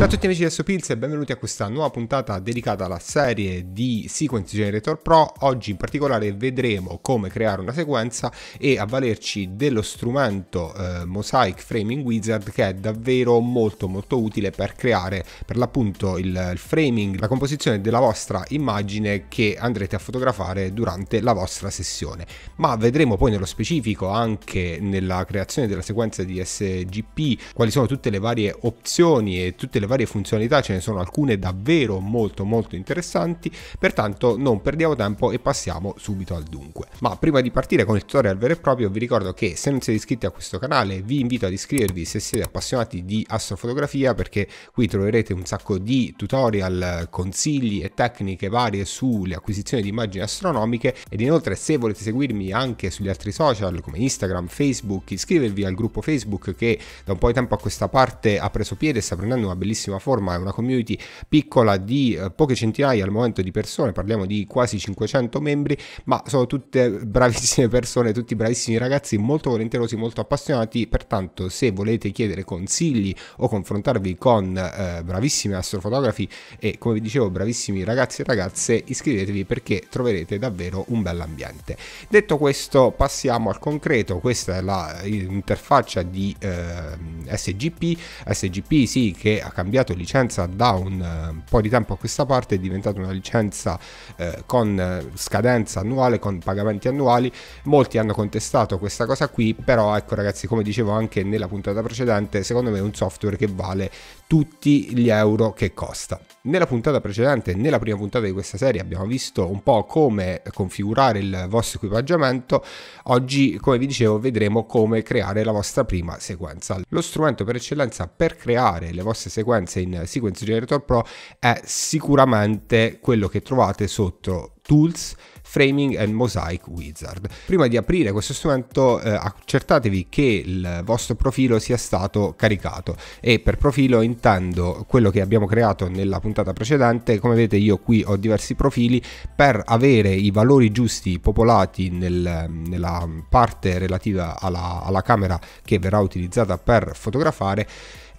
Ciao a tutti amici di SOPILS e benvenuti a questa nuova puntata dedicata alla serie di Sequence Generator Pro. Oggi in particolare vedremo come creare una sequenza e avvalerci dello strumento eh, Mosaic Framing Wizard che è davvero molto molto utile per creare per l'appunto il, il framing, la composizione della vostra immagine che andrete a fotografare durante la vostra sessione. Ma vedremo poi nello specifico anche nella creazione della sequenza di SGP quali sono tutte le varie opzioni e tutte le varie funzionalità ce ne sono alcune davvero molto molto interessanti, pertanto non perdiamo tempo e passiamo subito al dunque. Ma prima di partire con il tutorial vero e proprio vi ricordo che se non siete iscritti a questo canale vi invito ad iscrivervi se siete appassionati di astrofotografia perché qui troverete un sacco di tutorial, consigli e tecniche varie sulle acquisizioni di immagini astronomiche ed inoltre se volete seguirmi anche sugli altri social come Instagram, Facebook, iscrivervi al gruppo Facebook che da un po' di tempo a questa parte ha preso piede e sta prendendo una bellissima giovanissima forma, è una community piccola di eh, poche centinaia al momento di persone, parliamo di quasi 500 membri, ma sono tutte bravissime persone, tutti bravissimi ragazzi, molto volenterosi, molto appassionati, pertanto se volete chiedere consigli o confrontarvi con eh, bravissimi astrofotografi e come vi dicevo bravissimi ragazzi e ragazze, iscrivetevi perché troverete davvero un bell'ambiente. Detto questo, passiamo al concreto, questa è l'interfaccia eh, di... Eh, SGP, SGP sì che ha cambiato licenza da eh, un po' di tempo a questa parte, è diventata una licenza eh, con eh, scadenza annuale, con pagamenti annuali, molti hanno contestato questa cosa qui, però ecco ragazzi come dicevo anche nella puntata precedente, secondo me è un software che vale tutti gli euro che costa. Nella puntata precedente, nella prima puntata di questa serie, abbiamo visto un po' come configurare il vostro equipaggiamento. Oggi, come vi dicevo, vedremo come creare la vostra prima sequenza. Lo strumento per eccellenza per creare le vostre sequenze in Sequence Generator Pro è sicuramente quello che trovate sotto Tools Framing and Mosaic Wizard. Prima di aprire questo strumento eh, accertatevi che il vostro profilo sia stato caricato e per profilo intendo quello che abbiamo creato nella puntata precedente, come vedete io qui ho diversi profili per avere i valori giusti popolati nel, nella parte relativa alla, alla camera che verrà utilizzata per fotografare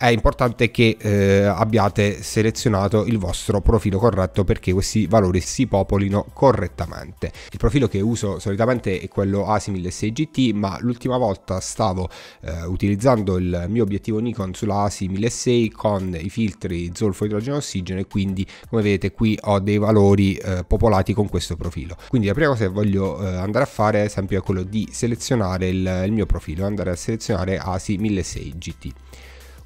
è importante che eh, abbiate selezionato il vostro profilo corretto perché questi valori si popolino correttamente. Il profilo che uso solitamente è quello ASI 1600GT, ma l'ultima volta stavo eh, utilizzando il mio obiettivo Nikon sulla ASI 1600 con i filtri zolfo idrogeno ossigeno e quindi come vedete qui ho dei valori eh, popolati con questo profilo. Quindi la prima cosa che voglio eh, andare a fare ad esempio è quello di selezionare il, il mio profilo, andare a selezionare ASI 1600GT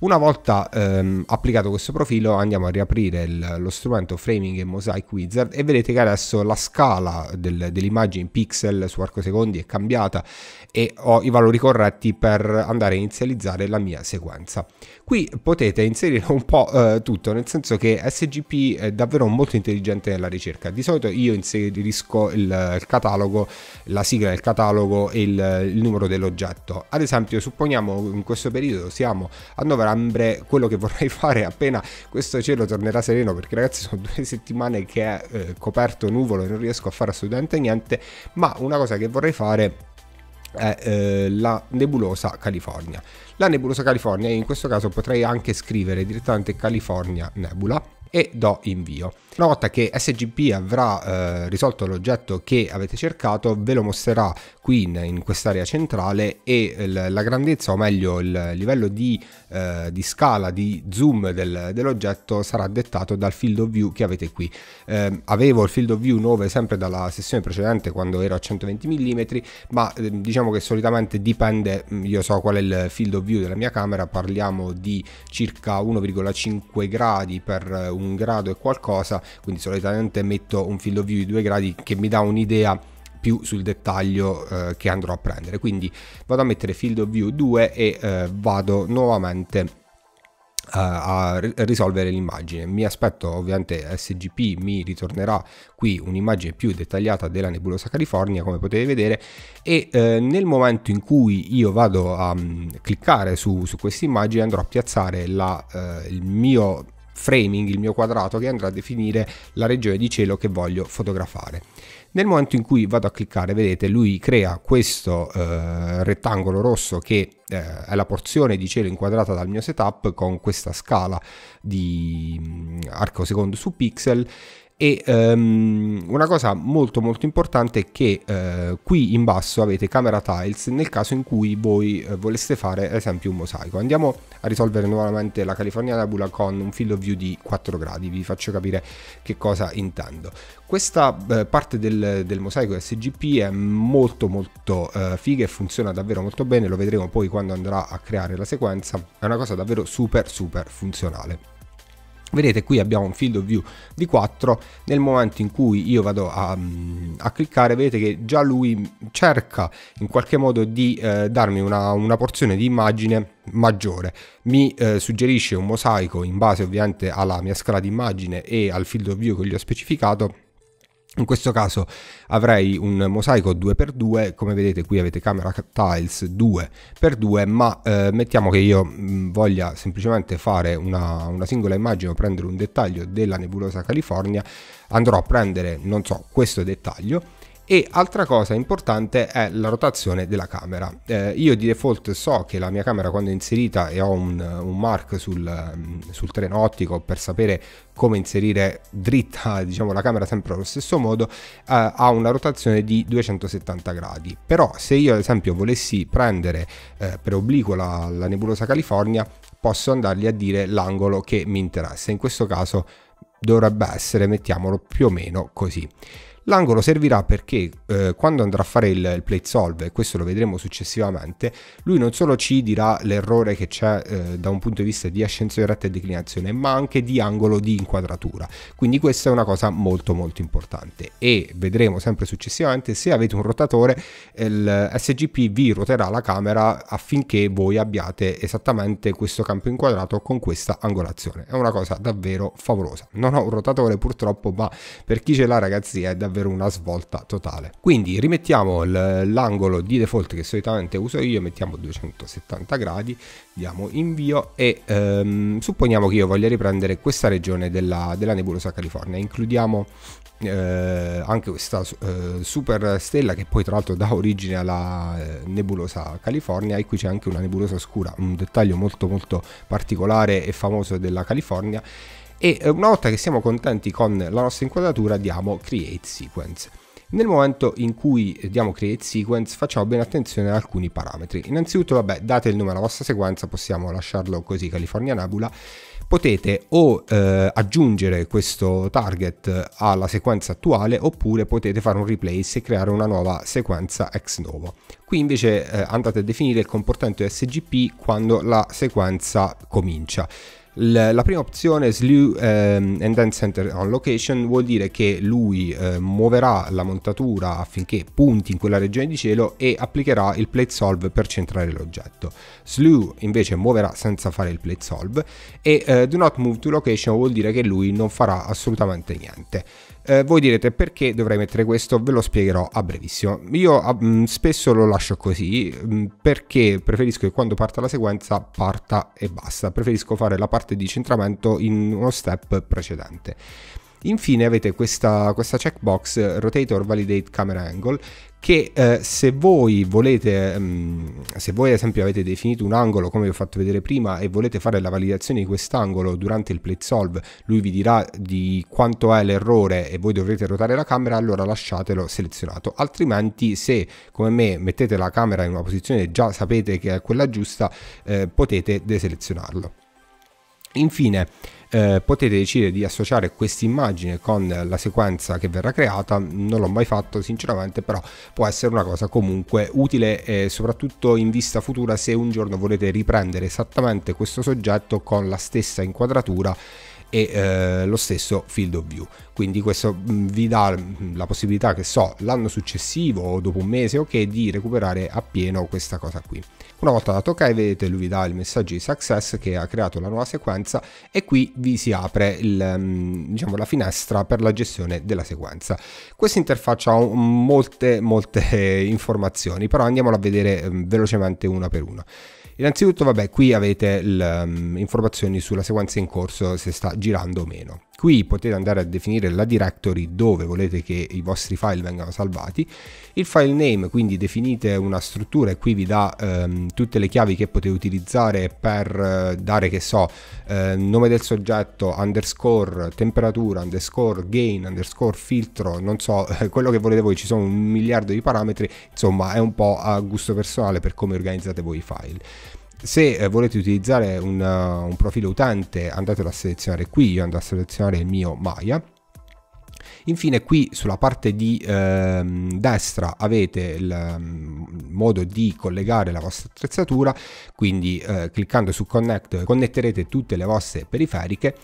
una volta ehm, applicato questo profilo andiamo a riaprire il, lo strumento Framing e Mosaic Wizard e vedete che adesso la scala del, dell'immagine in pixel su arco secondi è cambiata e ho i valori corretti per andare a inizializzare la mia sequenza. Qui potete inserire un po' eh, tutto, nel senso che SGP è davvero molto intelligente nella ricerca. Di solito io inserisco il, il catalogo, la sigla del catalogo e il, il, numero dell'oggetto. Ad esempio, supponiamo in questo periodo siamo a novembre, quello che vorrei fare appena questo cielo tornerà sereno, perché ragazzi sono due settimane che è eh, coperto nuvolo e non riesco a fare assolutamente niente, ma una cosa che vorrei fare è eh, la nebulosa California. La nebulosa California, in questo caso potrei anche scrivere direttamente California Nebula, e do invio. Una volta che SGP avrà eh, risolto l'oggetto che avete cercato ve lo mostrerà qui in, in quest'area centrale e la grandezza o meglio il livello di, eh, di scala di zoom del, dell'oggetto sarà dettato dal field of view che avete qui. Eh, avevo il field of view 9 sempre dalla sessione precedente quando ero a 120 mm ma ehm, diciamo che solitamente dipende, mm, io so qual è il field of view della mia camera, parliamo di circa 1,5 gradi per eh, un un grado e qualcosa, quindi solitamente metto un field of view di due gradi che mi dà un'idea più sul dettaglio eh, che andrò a prendere. Quindi vado a mettere field of view 2 e eh, vado nuovamente eh, a risolvere l'immagine mi aspetto ovviamente SGP mi ritornerà qui un'immagine più dettagliata della nebulosa california come potete vedere e eh, nel momento in cui io vado a um, cliccare su, su questa immagine andrò a piazzare la, eh, il mio framing, il mio quadrato che andrà a definire la regione di cielo che voglio fotografare. Nel momento in cui vado a cliccare, vedete, lui crea questo eh, rettangolo rosso che eh, è la porzione di cielo inquadrata dal mio setup con questa scala di mm, arco secondo su pixel e um, una cosa molto molto importante è che uh, qui in basso avete camera tiles nel caso in cui voi uh, voleste fare ad esempio un mosaico. Andiamo a risolvere nuovamente la California Nebula con un field of view di 4 gradi, vi faccio capire che cosa intendo. Questa uh, parte del, del, mosaico SGP è molto molto figa e funziona davvero molto bene, lo vedremo poi quando andrà a creare la sequenza, è una cosa davvero super super funzionale. Vedete qui abbiamo un field of view di 4, nel momento in cui io vado a, mm, a cliccare vedete che già lui cerca in qualche modo di eh, darmi una, una, porzione di immagine maggiore, mi eh, suggerisce un mosaico in base ovviamente alla mia scala di immagine e al field of view che gli ho specificato in questo caso avrei un mosaico 2x2, come vedete qui avete camera tiles 2x2, ma eh, mettiamo che io mm, voglia semplicemente fare una, una singola immagine o prendere un dettaglio della nebulosa California, andrò a prendere, non so, questo dettaglio, e altra cosa importante è la rotazione della camera. Eh, io di default so che la mia camera quando è inserita e ho un, un mark sul, mm, sul, terreno ottico per sapere come inserire dritta diciamo, la camera sempre allo stesso modo, eh, ha una rotazione di 270 gradi. Però se io ad esempio volessi prendere eh, per obliquo la, la nebulosa California, posso andargli a dire l'angolo che mi interessa. In questo caso dovrebbe essere, mettiamolo più o meno così. L'angolo servirà perché eh, quando andrà a fare il, il plate solve, e questo lo vedremo successivamente, lui non solo ci dirà l'errore che c'è eh, da un punto di vista di ascensione retta e declinazione, ma anche di angolo di inquadratura. Quindi questa è una cosa molto molto importante e vedremo sempre successivamente se avete un rotatore, eh, il SGP vi ruoterà la camera affinché voi abbiate esattamente questo campo inquadrato con questa angolazione. È una cosa davvero favolosa. Non ho un rotatore purtroppo, ma per chi ce l'ha ragazzi è davvero davvero una svolta totale. Quindi rimettiamo l'angolo di default che solitamente uso io, mettiamo 270 gradi, diamo invio e ehm, supponiamo che io voglia riprendere questa regione della, della nebulosa California. Includiamo eh, anche questa eh, super stella che poi tra l'altro dà origine alla eh, nebulosa California e qui c'è anche una nebulosa scura, un dettaglio molto molto particolare e famoso della California e eh, una volta che siamo contenti con la nostra inquadratura diamo create sequence. Nel momento in cui diamo create sequence facciamo bene attenzione ad alcuni parametri. Innanzitutto vabbè date il nome alla vostra sequenza, possiamo lasciarlo così California Nebula, potete o eh, aggiungere questo target alla sequenza attuale oppure potete fare un replace e creare una nuova sequenza ex novo. Qui invece eh, andate a definire il comportamento SGP quando la sequenza comincia. La, la prima opzione, Slew ehm, and then Center on Location, vuol dire che lui eh, muoverà la montatura affinché punti in quella regione di cielo e applicherà il plate solve per centrare l'oggetto. Slew invece muoverà senza fare il plate solve e eh, do not move to location vuol dire che lui non farà assolutamente niente. Eh, voi direte perché dovrei mettere questo, ve lo spiegherò a brevissimo. Io mh, ah, mm, spesso lo lascio così mh, mm, perché preferisco che quando parta la sequenza parta e basta, preferisco fare la parte di centramento in uno step precedente. Infine avete questa, questa checkbox Rotator Validate Camera Angle che eh, se voi volete, mh, mm, se voi ad esempio avete definito un angolo come vi ho fatto vedere prima e volete fare la validazione di quest'angolo durante il plate solve, lui vi dirà di quanto è l'errore e voi dovrete ruotare la camera, allora lasciatelo selezionato. Altrimenti se come me mettete la camera in una posizione già sapete che è quella giusta, eh, potete deselezionarlo. Infine, eh, potete decidere di associare questa immagine con la sequenza che verrà creata non l'ho mai fatto sinceramente però può essere una cosa comunque utile eh, soprattutto in vista futura se un giorno volete riprendere esattamente questo soggetto con la stessa inquadratura e eh, lo stesso field of view quindi questo mm, vi dà mm, la possibilità che so l'anno successivo o dopo un mese ok di recuperare appieno questa cosa qui una volta dato ok vedete lui vi dà il messaggio di success che ha creato la nuova sequenza e qui vi si apre il, mm, diciamo, la finestra per la gestione della sequenza questa interfaccia ha molte molte informazioni però andiamola a vedere velocemente una per una Innanzitutto, vabbè, qui avete l, um, informazioni sulla sequenza in corso, se sta girando o meno qui potete andare a definire la directory dove volete che i vostri file vengano salvati, il file name, quindi definite una struttura e qui vi dà ehm, tutte le chiavi che potete utilizzare per eh, dare, che so, eh, nome del soggetto, underscore, temperatura, underscore, gain, underscore, filtro, non so, quello che volete voi, ci sono un miliardo di parametri, insomma è un po' a gusto personale per come organizzate voi i file se eh, volete utilizzare un, eh, un profilo utente andatelo a selezionare qui, io andrò a selezionare il mio Maya Infine qui sulla parte di eh, destra avete il um, modo di collegare la vostra attrezzatura, quindi eh, cliccando su connect connetterete tutte le vostre periferiche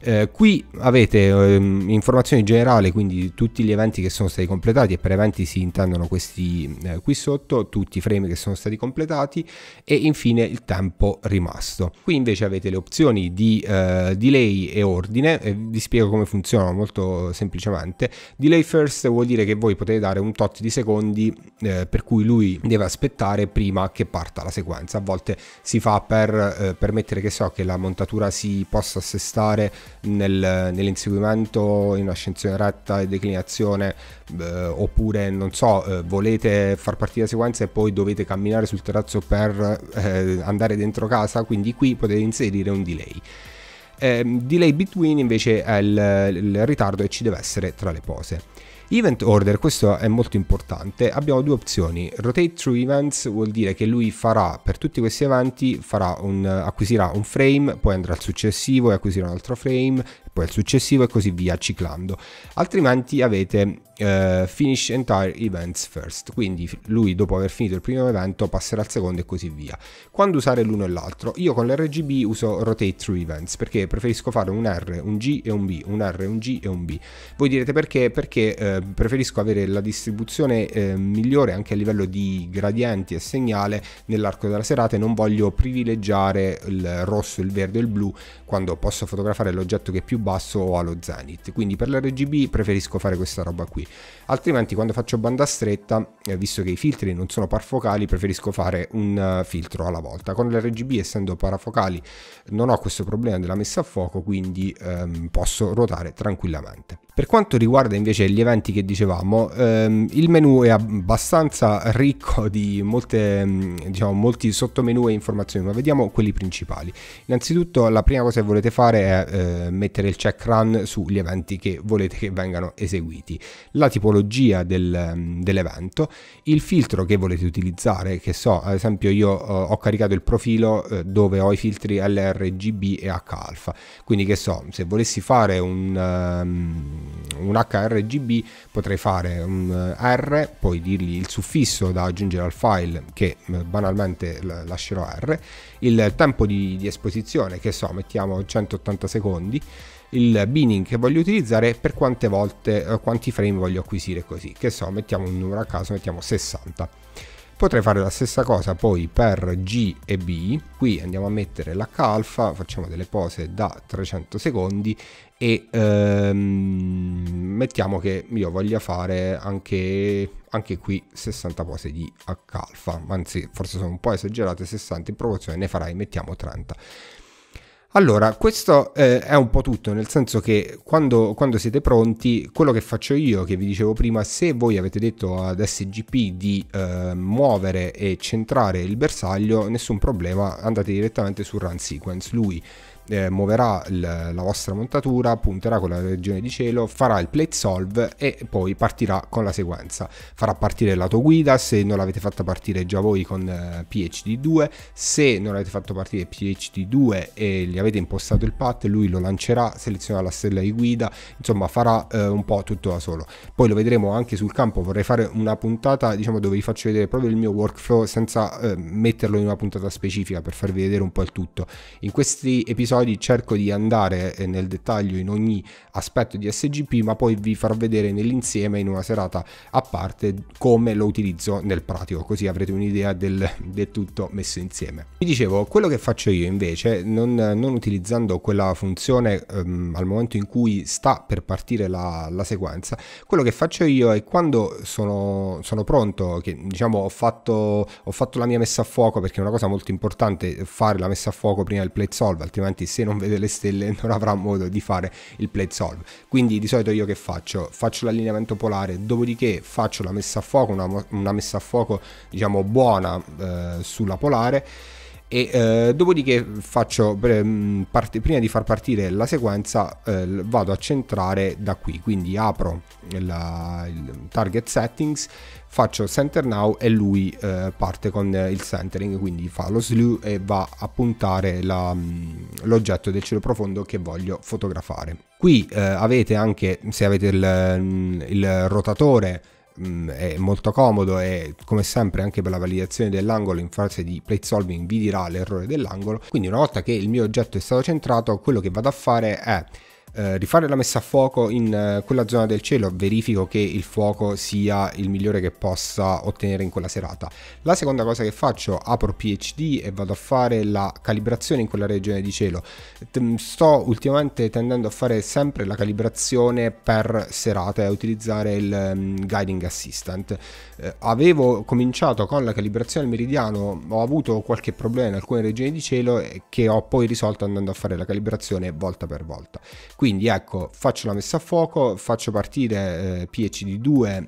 eh, qui avete ehm, informazioni generali, quindi tutti gli eventi che sono stati completati e per eventi si intendono questi eh, qui sotto, tutti i frame che sono stati completati e infine il tempo rimasto. Qui invece avete le opzioni di eh, delay e ordine, e vi spiego come funzionano molto semplicemente. Delay first vuol dire che voi potete dare un tot di secondi eh, per cui lui deve aspettare prima che parta la sequenza. A volte si fa per eh, permettere che so che la montatura si possa assestare nel, nell'inseguimento in ascensione retta e declinazione eh, oppure non so eh, volete far partire la sequenza e poi dovete camminare sul terrazzo per eh, andare dentro casa quindi qui potete inserire un delay ehm, delay between invece è il, il ritardo che ci deve essere tra le pose Event order, questo è molto importante, abbiamo due opzioni. Rotate through events vuol dire che lui farà per tutti questi eventi, farà un, acquisirà un frame, poi andrà al successivo e acquisirà un altro frame, poi al successivo e così via ciclando. Altrimenti avete eh, finish entire events first, quindi lui dopo aver finito il primo evento passerà al secondo e così via. Quando usare l'uno e l'altro? Io con l'RGB uso rotate through events perché preferisco fare un R, un G e un B, un R, un G e un B. Voi direte perché? Perché eh, preferisco avere la distribuzione eh, migliore anche a livello di gradienti e segnale nell'arco della serata e non voglio privilegiare il rosso, il verde e il blu quando posso fotografare l'oggetto che è più basso o allo zenith. Quindi per l'RGB preferisco fare questa roba qui altrimenti quando faccio banda stretta eh, visto che i filtri non sono parafocali preferisco fare un eh, filtro alla volta con l'RGB essendo parafocali non ho questo problema della messa a fuoco quindi ehm, posso ruotare tranquillamente per quanto riguarda invece gli eventi che dicevamo, ehm, il menu è abbastanza ricco di molte, mm, diciamo, molti sottomenu e informazioni, ma vediamo quelli principali. Innanzitutto la prima cosa che volete fare è eh, mettere il check run sugli eventi che volete che vengano eseguiti, la tipologia del, mm, dell'evento, il filtro che volete utilizzare, che so, ad esempio io eh, ho caricato il profilo eh, dove ho i filtri LRGB e h alfa. quindi che so, se volessi fare un... Um, un hrgb potrei fare un eh, r poi dirgli il suffisso da aggiungere al file che eh, banalmente lascerò r il tempo di, di esposizione che so mettiamo 180 secondi il binning che voglio utilizzare per quante volte eh, quanti frame voglio acquisire così che so mettiamo un numero a caso mettiamo 60 Potrei fare la stessa cosa poi per G e B, qui andiamo a mettere l'H alfa, facciamo delle pose da 300 secondi e ehm, mettiamo che io voglia fare anche, anche qui 60 pose di H alfa, anzi forse sono un po' esagerate, 60 in proporzione ne farai, mettiamo 30. Allora, questo eh, è un po' tutto, nel senso che quando, quando, siete pronti, quello che faccio io, che vi dicevo prima, se voi avete detto ad SGP di eh, muovere e centrare il bersaglio, nessun problema, andate direttamente su Run Sequence. Lui eh, muoverà l- la vostra montatura, punterà con la regione di cielo, farà il plate solve e poi partirà con la sequenza. Farà partire l'autoguida se non l'avete fatta partire già voi con eh, PhD2, se non avete fatto partire PhD2 e gli avete impostato il path, lui lo lancerà, selezionerà la stella di guida, insomma farà eh, un po' tutto da solo. Poi lo vedremo anche sul campo, vorrei fare una puntata diciamo dove vi faccio vedere proprio il mio workflow senza eh, metterlo in una puntata specifica per farvi vedere un po' il tutto. In questi episodi episodi cerco di andare eh, nel dettaglio in ogni aspetto di SGP, ma poi vi far vedere nell'insieme in una serata a parte come lo utilizzo nel pratico, così avrete un'idea del, del tutto messo insieme. Vi dicevo, quello che faccio io invece, non, non utilizzando quella funzione ehm, al momento in cui sta per partire la, la, sequenza, quello che faccio io è quando sono, sono pronto, che diciamo ho fatto, ho fatto la mia messa a fuoco, perché è una cosa molto importante fare la messa a fuoco prima del plate solve, altrimenti se non vede le stelle non avrà modo di fare il plate solve. Quindi di solito io che faccio? Faccio l'allineamento polare, dopodiché faccio la messa a fuoco, una, una messa a fuoco diciamo buona eh, sulla polare e eh, dopodiché faccio, mm, parte, prima di far partire la sequenza eh, vado a centrare da qui quindi apro la, il target settings faccio center now e lui eh, parte con il centering quindi fa lo slew e va a puntare la, mm, l'oggetto del cielo profondo che voglio fotografare qui eh, avete anche se avete il, mm, il rotatore mh, mm, è molto comodo e come sempre anche per la validazione dell'angolo in fase di plate solving vi dirà l'errore dell'angolo quindi una volta che il mio oggetto è stato centrato quello che vado a fare è rifare eh, la messa a fuoco in eh, quella zona del cielo, verifico che il fuoco sia il migliore che possa ottenere in quella serata. La seconda cosa che faccio, apro PhD e vado a fare la calibrazione in quella regione di cielo. Mm, sto ultimamente tendendo a fare sempre la calibrazione per serata e a utilizzare il um, Guiding Assistant. Eh, avevo cominciato con la calibrazione al meridiano, ho avuto qualche problema in alcune regioni di cielo eh, che ho poi risolto andando a fare la calibrazione volta per volta. Quindi ecco, faccio la messa a fuoco, faccio partire eh, PHD2,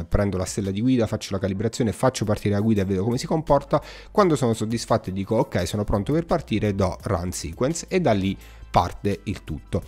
eh, prendo la stella di guida, faccio la calibrazione, faccio partire la guida e vedo come si comporta. Quando sono soddisfatto dico ok, sono pronto per partire, do run sequence e da lì parte il tutto.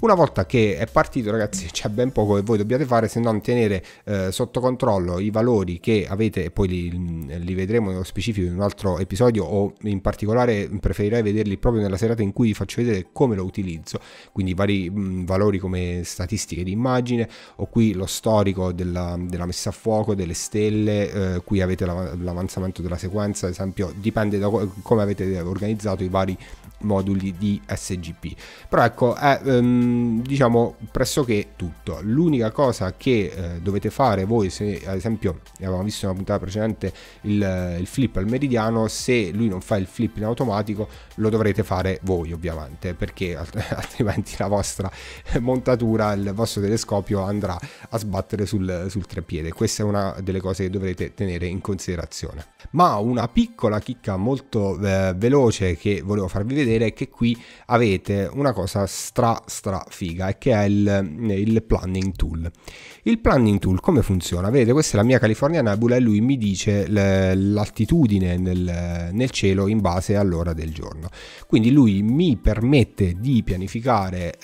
Una volta che è partito ragazzi c'è ben poco che voi dobbiate fare se non tenere eh, sotto controllo i valori che avete e poi li, mm, li, vedremo nello specifico in un altro episodio o in particolare preferirei vederli proprio nella serata in cui vi faccio vedere come lo utilizzo, quindi vari mh, mm, valori come statistiche di immagine o qui lo storico della, della messa a fuoco, delle stelle, eh, qui avete la, l'avanzamento della sequenza, ad esempio dipende da come avete organizzato i vari moduli di SGP. PvP. Però ecco, è ehm, diciamo pressoché tutto. L'unica cosa che eh, dovete fare voi, se ad esempio abbiamo visto nella puntata precedente il, il, flip al meridiano, se lui non fa il flip in automatico lo dovrete fare voi ovviamente, perché altrimenti la vostra montatura, il vostro telescopio andrà a sbattere sul, sul treppiede. Questa è una delle cose che dovrete tenere in considerazione. Ma una piccola chicca molto eh, veloce che volevo farvi vedere è che qui avete veramente una cosa stra stra figa e che è il, il, planning tool. Il planning tool come funziona? Vedete questa è la mia California Nebula e lui mi dice l'altitudine nel, nel cielo in base all'ora del giorno. Quindi lui mi permette di pianificare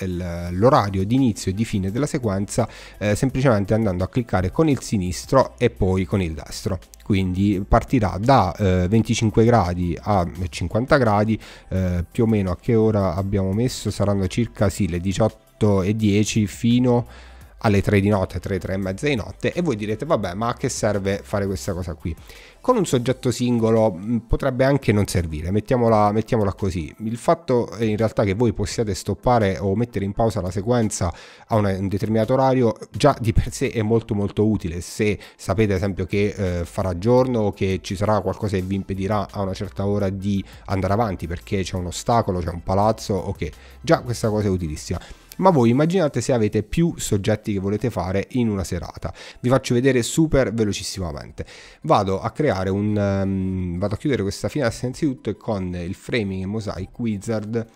l'orario di inizio e di fine della sequenza eh, semplicemente andando a cliccare con il sinistro e poi con il destro quindi partirà da eh, 25 gradi a 50 gradi eh, più o meno a che ora abbiamo messo saranno circa sì, le 18 e 10 fino a alle 3 di notte, 3, 3 e mezza di notte e voi direte vabbè ma a che serve fare questa cosa qui? Con un soggetto singolo mm, potrebbe anche non servire, mettiamola, mettiamola così. Il fatto eh, in realtà che voi possiate stoppare o mettere in pausa la sequenza a un determinato orario già di per sé è molto molto utile se sapete ad esempio che eh, farà giorno o che ci sarà qualcosa che vi impedirà a una certa ora di andare avanti perché c'è un ostacolo, c'è un palazzo o okay. che già questa cosa è utilissima ma voi immaginate se avete più soggetti che volete fare in una serata. Vi faccio vedere super velocissimamente. Vado a creare un... Um, vado a chiudere questa finestra innanzitutto e con il framing e mosaic wizard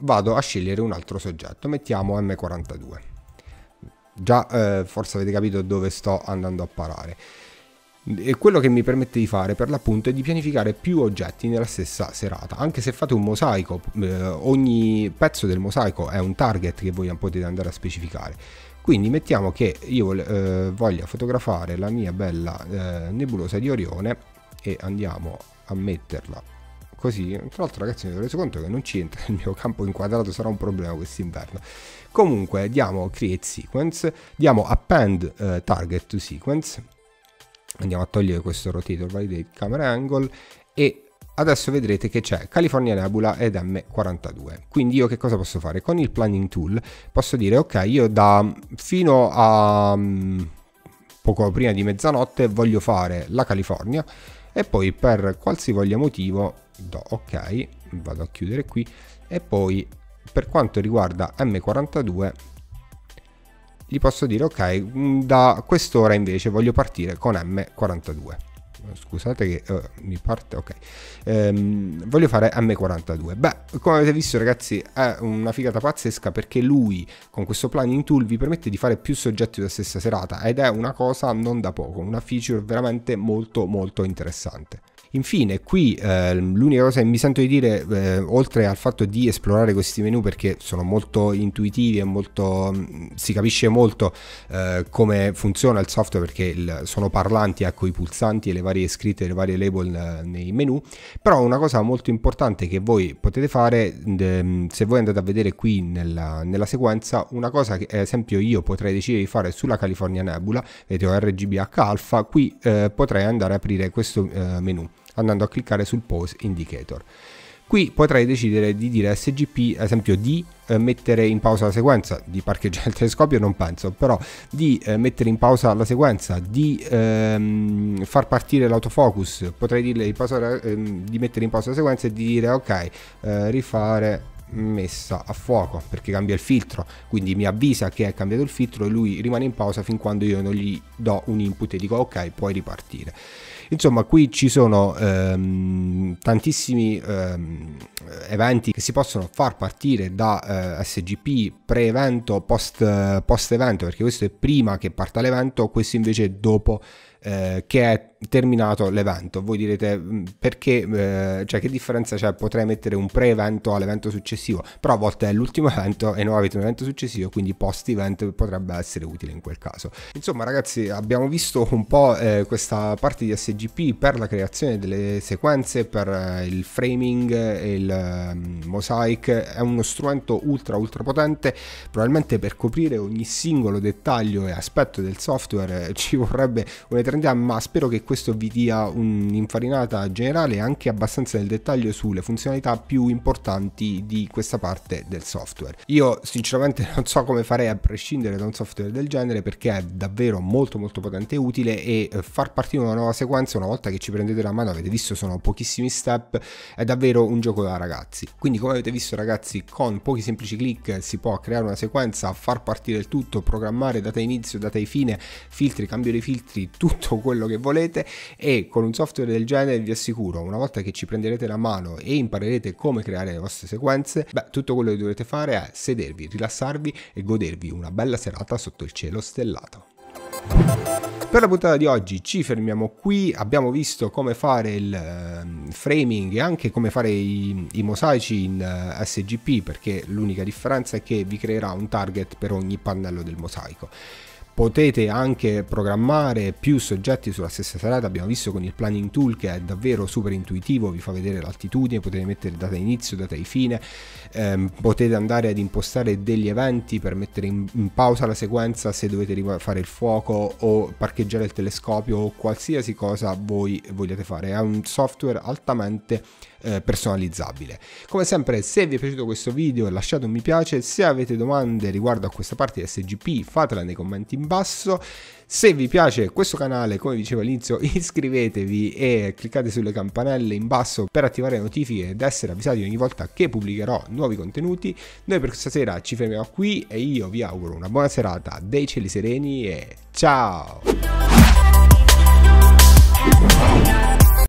vado a scegliere un altro soggetto. Mettiamo M42. Già eh, forse avete capito dove sto andando a parare. E quello che mi permette di fare per l'appunto è di pianificare più oggetti nella stessa serata. Anche se fate un mosaico, eh, ogni pezzo del mosaico è un target che voi potete andare a specificare. Quindi mettiamo che io eh, voglia fotografare la mia bella eh, nebulosa di Orione e andiamo a metterla così. Tra l'altro, ragazzi, mi sono reso conto che non ci entra il mio campo inquadrato, sarà un problema quest'inverno. Comunque, diamo create sequence, diamo append eh, target to sequence andiamo a togliere questo rotator validate camera angle e adesso vedrete che c'è California Nebula ed M42 quindi io che cosa posso fare con il planning tool posso dire ok io da fino a mm, poco prima di mezzanotte voglio fare la California e poi per qualsivoglia motivo do ok vado a chiudere qui e poi per quanto riguarda M42 gli posso dire ok mm, da quest'ora invece voglio partire con M42 scusate che uh, mi parte ok ehm, voglio fare M42 beh come avete visto ragazzi è una figata pazzesca perché lui con questo planning tool vi permette di fare più soggetti della stessa serata ed è una cosa non da poco una feature veramente molto molto interessante Infine, qui eh, l'unica cosa che mi sento di dire, eh, oltre al fatto di esplorare questi menu perché sono molto intuitivi e molto, mm, si capisce molto eh, come funziona il software perché il, sono parlanti ecco, i pulsanti e le varie scritte, le varie label eh, nei menu, però una cosa molto importante che voi potete fare, mm, se voi andate a vedere qui nella, nella sequenza, una cosa che ad eh, esempio io potrei decidere di fare sulla California Nebula, vedete ho RGBH alfa, qui eh, potrei andare a aprire questo menu andando a cliccare sul pause Indicator. Qui potrei decidere di dire a SGP, ad esempio, di eh, mettere in pausa la sequenza, di parcheggiare il telescopio non penso, però di eh, mettere in pausa la sequenza, di ehm, far partire l'autofocus, potrei dirle di, pausa, ehm, di, mettere in pausa la sequenza e di dire ok, eh, rifare messa a fuoco perché cambia il filtro quindi mi avvisa che è cambiato il filtro e lui rimane in pausa fin quando io non gli do un input e dico ok puoi ripartire Insomma, qui ci sono ehm, tantissimi ehm, eventi che si possono far partire da eh, SGP pre-evento, post, post-evento, perché questo è prima che parta l'evento, questo invece è dopo eh, che è terminato l'evento. Voi direte mm, perché, eh, cioè che differenza c'è? Potrei mettere un pre-evento all'evento successivo, però a volte è l'ultimo evento e non avete un evento successivo, quindi post-event potrebbe essere utile in quel caso. Insomma ragazzi abbiamo visto un po' eh, questa parte di SGP per la creazione delle sequenze, per eh, il framing, il mm, mosaic, è uno strumento ultra ultra potente, probabilmente per coprire ogni singolo dettaglio e aspetto del software eh, ci vorrebbe un'eternità, ma spero che questo questo vi dia un'infarinata generale e anche abbastanza nel dettaglio sulle funzionalità più importanti di questa parte del software. Io sinceramente non so come farei a prescindere da un software del genere perché è davvero molto molto potente e utile e eh, far partire una nuova sequenza una volta che ci prendete la mano avete visto sono pochissimi step è davvero un gioco da ragazzi quindi come avete visto ragazzi con pochi semplici clic si può creare una sequenza far partire il tutto programmare data inizio data fine filtri cambio dei filtri tutto quello che volete volete e con un software del genere vi assicuro, una volta che ci prenderete la mano e imparerete come creare le vostre sequenze, beh, tutto quello che dovrete fare è sedervi, rilassarvi e godervi una bella serata sotto il cielo stellato. Per la puntata di oggi ci fermiamo qui, abbiamo visto come fare il eh, framing e anche come fare i, i mosaici in eh, SGP perché l'unica differenza è che vi creerà un target per ogni pannello del mosaico potete anche programmare più soggetti sulla stessa serata, abbiamo visto con il planning tool che è davvero super intuitivo, vi fa vedere l'altitudine, potete mettere data inizio, data di fine, ehm, potete andare ad impostare degli eventi per mettere in, in pausa la sequenza se dovete fare il fuoco o parcheggiare il telescopio o qualsiasi cosa voi vogliate fare, è un software altamente eh, personalizzabile. Come sempre, se vi è piaciuto questo video lasciate un mi piace, se avete domande riguardo a questa parte di SGP fatela nei commenti in basso. Se vi piace questo canale, come dicevo all'inizio, iscrivetevi e cliccate sulle campanelle in basso per attivare le notifiche ed essere avvisati ogni volta che pubblicherò nuovi contenuti. Noi per questa sera ci fermiamo qui e io vi auguro una buona serata, dei cieli sereni e ciao!